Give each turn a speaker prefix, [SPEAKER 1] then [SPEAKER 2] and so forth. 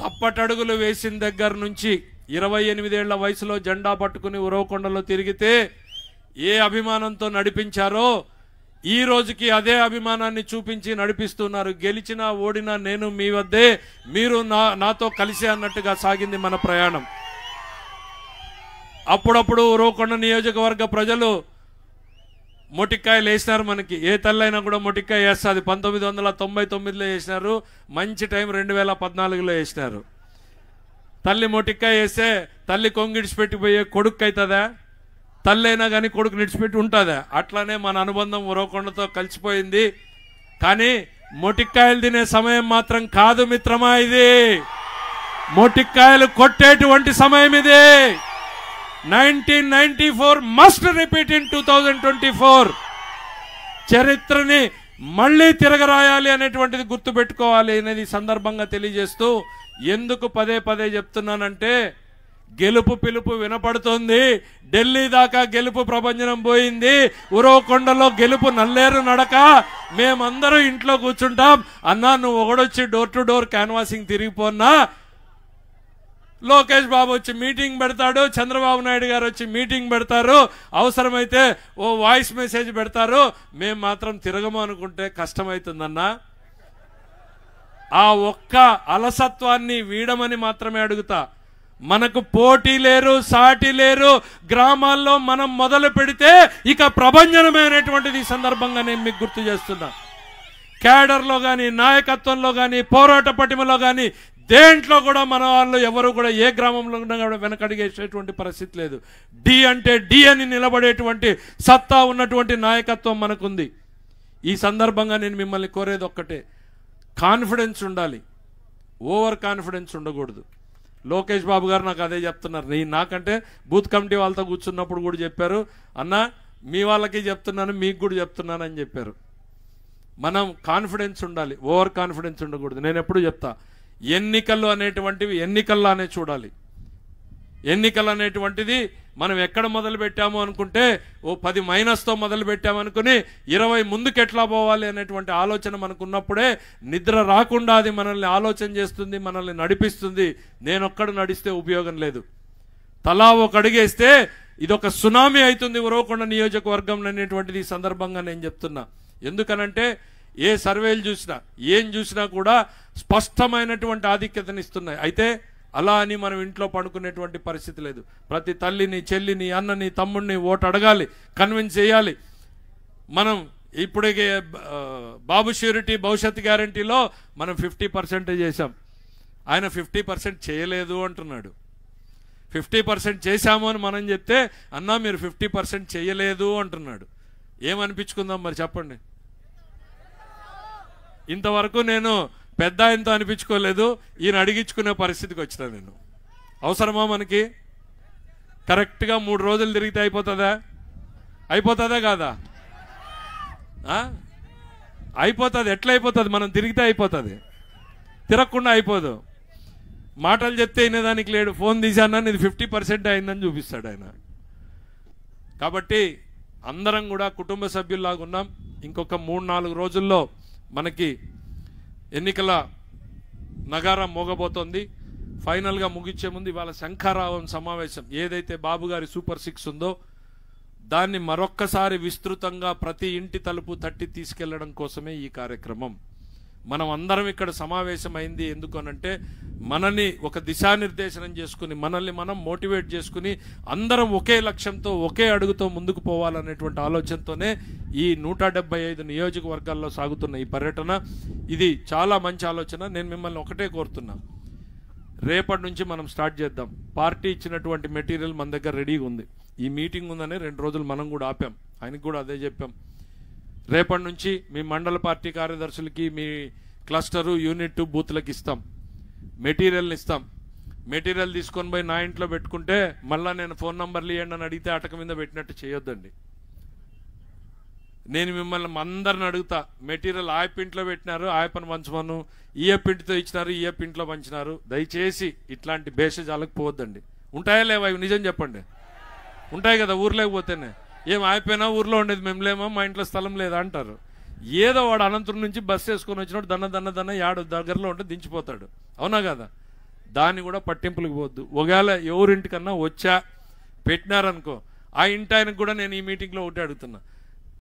[SPEAKER 1] తప్పటడుగులు వేసిన దగ్గర నుంచి ఇరవై ఎనిమిదేళ్ల వయసులో జెండా పట్టుకుని ఉరవకొండలో తిరిగితే ఏ అభిమానంతో నడిపించారో ఈ రోజుకి అదే అభిమానాన్ని చూపించి నడిపిస్తున్నారు గెలిచినా ఓడినా నేను మీ వద్దే మీరు నా నాతో కలిసే అన్నట్టుగా సాగింది మన ప్రయాణం అప్పుడప్పుడు ఉరవకొండ నియోజకవర్గ ప్రజలు మొటిక్కాయలు వేసినారు మనకి ఏ తల్లైనా కూడా మొటిక్కాయ వేస్తుంది పంతొమ్మిది వందల తొంభై తొమ్మిదిలో వేసినారు మంచి టైం రెండు వేల పద్నాలుగులో వేసినారు తల్లి మొటిక్కాయ వేస్తే తల్లి కొంగిడిచిపెట్టిపోయే కొడుకు అవుతుందా తల్లైనా కానీ కొడుకు నిడిచిపెట్టి ఉంటుందా అట్లానే మన అనుబంధం ఉరవకొండతో కలిసిపోయింది కానీ మొటిక్కాయలు తినే సమయం మాత్రం కాదు మిత్రమా ఇది మొటిక్కాయలు కొట్టేటువంటి సమయం ఇది 1994 must repeat in two thousand twenty four చరిత్రని మళ్ళీ తిరగరాయాలి అనేటువంటిది గుర్తుపెట్టుకోవాలి అనేది సందర్భంగా తెలియజేస్తూ ఎందుకు పదే పదే చెప్తున్నానంటే గెలుపు పిలుపు వినపడుతోంది ఢిల్లీ దాకా గెలుపు ప్రపంచం పోయింది ఉరవకొండలో గెలుపు నల్లేరు నడక మేమందరూ ఇంట్లో కూర్చుంటాం అన్నా నువ్వు ఒకడొచ్చి డోర్ టు డోర్ క్యాన్వాసింగ్ తిరిగిపోన్నా లోకేష్ బాబు వచ్చి మీటింగ్ పెడతాడు చంద్రబాబు నాయుడు గారు వచ్చి మీటింగ్ పెడతారు అవసరమైతే ఓ వాయిస్ మెసేజ్ పెడతారు మేము మాత్రం తిరగము అనుకుంటే కష్టమవుతుందన్నా ఆ ఒక్క అలసత్వాన్ని వీడమని మాత్రమే అడుగుతా మనకు పోటీ లేరు సాటి లేరు గ్రామాల్లో మనం మొదలు పెడితే ఇక ప్రభంజనమైనటువంటిది ఈ సందర్భంగా నేను మీకు గుర్తు చేస్తున్నా క్యాడర్లో కానీ నాయకత్వంలో కానీ పోరాట పటిమలో కానీ దేంట్లో కూడా మన వాళ్ళు ఎవరు కూడా ఏ గ్రామంలో ఉన్నా కూడా వెనకడిగేసేటువంటి పరిస్థితి లేదు డి అంటే డి అని నిలబడేటువంటి సత్తా ఉన్నటువంటి నాయకత్వం మనకుంది ఈ సందర్భంగా నేను మిమ్మల్ని కోరేది ఒక్కటే కాన్ఫిడెన్స్ ఉండాలి ఓవర్ కాన్ఫిడెన్స్ ఉండకూడదు లోకేష్ బాబు గారు నాకు అదే చెప్తున్నారు నేను నాకంటే బూత్ కమిటీ వాళ్ళతో కూర్చున్నప్పుడు కూడా చెప్పారు అన్న మీ వాళ్ళకి చెప్తున్నాను మీకు కూడా చెప్తున్నానని చెప్పారు మనం కాన్ఫిడెన్స్ ఉండాలి ఓవర్ కాన్ఫిడెన్స్ ఉండకూడదు నేను ఎప్పుడు చెప్తా ఎన్నికలు అనేటువంటివి ఎన్నికల్లానే చూడాలి ఎన్నికలు అనేటువంటిది మనం ఎక్కడ మొదలు పెట్టాము అనుకుంటే ఓ పది మైనస్తో మొదలు పెట్టామనుకుని ఇరవై ముందుకు ఎట్లా పోవాలి అనేటువంటి ఆలోచన మనకున్నప్పుడే నిద్ర రాకుండా అది మనల్ని ఆలోచన చేస్తుంది మనల్ని నడిపిస్తుంది నేనొక్కడు నడిస్తే ఉపయోగం లేదు తలా ఒక అడిగేస్తే ఇదొక సునామీ అవుతుంది ఉరవకొండ నియోజకవర్గం అనేటువంటిది సందర్భంగా నేను చెప్తున్నా ఎందుకనంటే ఏ సర్వేలు చూసినా ఏం చూసినా కూడా స్పష్టమైనటువంటి ఆధిక్యతను ఇస్తున్నాయి అయితే అలా అని మనం ఇంట్లో పడుకునేటువంటి పరిస్థితి లేదు ప్రతి తల్లిని చెల్లిని అన్నని తమ్ముడిని ఓటు అడగాలి కన్విన్స్ చేయాలి మనం ఇప్పుడే బాబు ష్యూరిటీ భవిష్యత్ గ్యారంటీలో మనం ఫిఫ్టీ పర్సెంటే చేశాం ఆయన ఫిఫ్టీ పర్సెంట్ చేయలేదు అంటున్నాడు ఫిఫ్టీ పర్సెంట్ చేశాము అని మనం చెప్తే అన్నా మీరు ఫిఫ్టీ పర్సెంట్ చేయలేదు అంటున్నాడు ఏమనిపించుకుందాం మరి చెప్పండి ఇంతవరకు నేను పెద్ద ఆయనతో అనిపించుకోలేదు ఈయన అడిగించుకునే పరిస్థితికి వచ్చిన నేను అవసరమా మనకి కరెక్ట్గా మూడు రోజులు తిరిగితే అయిపోతుందా అయిపోతుందా కాదా అయిపోతుంది ఎట్లా అయిపోతుంది మనం తిరిగితే అయిపోతుంది తిరగకుండా అయిపోదు మాటలు చెప్తే వినేదానికి లేడు ఫోన్ తీశానని ఇది ఫిఫ్టీ పర్సెంట్ అయిందని చూపిస్తాడు ఆయన కాబట్టి అందరం కూడా కుటుంబ సభ్యుల్లాగా ఉన్నాం ఇంకొక మూడు నాలుగు రోజుల్లో మనకి ఎన్నికల నగారం మోగబోతోంది ఫైనల్గా ముగించే ముందు ఇవాళ శంఖారావం సమావేశం ఏదైతే బాబు గారి సూపర్ సిక్స్ ఉందో దాన్ని మరొక్కసారి విస్తృతంగా ప్రతి ఇంటి తలుపు తట్టి తీసుకెళ్లడం కోసమే ఈ కార్యక్రమం మనం అందరం ఇక్కడ సమావేశమైంది ఎందుకనంటే మనల్ని ఒక దిశానిర్దేశనం చేసుకుని మనల్ని మనం మోటివేట్ చేసుకుని అందరం ఒకే లక్ష్యంతో ఒకే అడుగుతో ముందుకు పోవాలనేటువంటి ఆలోచనతోనే ఈ నూట డెబ్బై ఐదు నియోజకవర్గాల్లో సాగుతున్న ఈ పర్యటన ఇది చాలా మంచి ఆలోచన నేను మిమ్మల్ని ఒకటే కోరుతున్నా రేపటి నుంచి మనం స్టార్ట్ చేద్దాం పార్టీ ఇచ్చినటువంటి మెటీరియల్ మన దగ్గర రెడీగా ఉంది ఈ మీటింగ్ ఉందని రెండు రోజులు మనం కూడా ఆపాం ఆయనకు కూడా అదే చెప్పాం రేపటి నుంచి మీ మండల పార్టీ కార్యదర్శులకి మీ క్లస్టరు యూనిట్ బూత్లకు ఇస్తాం మెటీరియల్ని ఇస్తాం మెటీరియల్ తీసుకొని పోయి నా ఇంట్లో పెట్టుకుంటే మళ్ళీ నేను ఫోన్ నంబర్లు ఇవ్వండి అని అడిగితే అటక మీద పెట్టినట్టు చేయొద్దండి నేను మిమ్మల్ని అందరిని అడుగుతా మెటీరియల్ ఆయపింట్లో పెట్టినారు ఆయపను పంచమను ఈయపింటితో ఇచ్చినారు పింట్లో పంచినారు దయచేసి ఇట్లాంటి భేషజాలకు పోవద్దండి ఉంటాయా లేవా నిజం చెప్పండి ఉంటాయి కదా ఊర్లోకి లేకపోతేనే ఏం అయిపోయినా ఊర్లో ఉండేది మేము లేమో మా ఇంట్లో స్థలం లేదా అంటారు ఏదో వాడు అనంతరం నుంచి బస్సు వేసుకొని వచ్చినప్పుడు దన్న దన్న దన్న యాడు దగ్గరలో ఉంటే దించిపోతాడు అవునా కదా దాన్ని కూడా పట్టింపులకు పోద్దు ఒకవేళ ఎవరింటికన్నా వచ్చా పెట్టినారనుకో ఆ ఇంటి ఆయనకు కూడా నేను ఈ మీటింగ్లో ఒకటి అడుగుతున్నా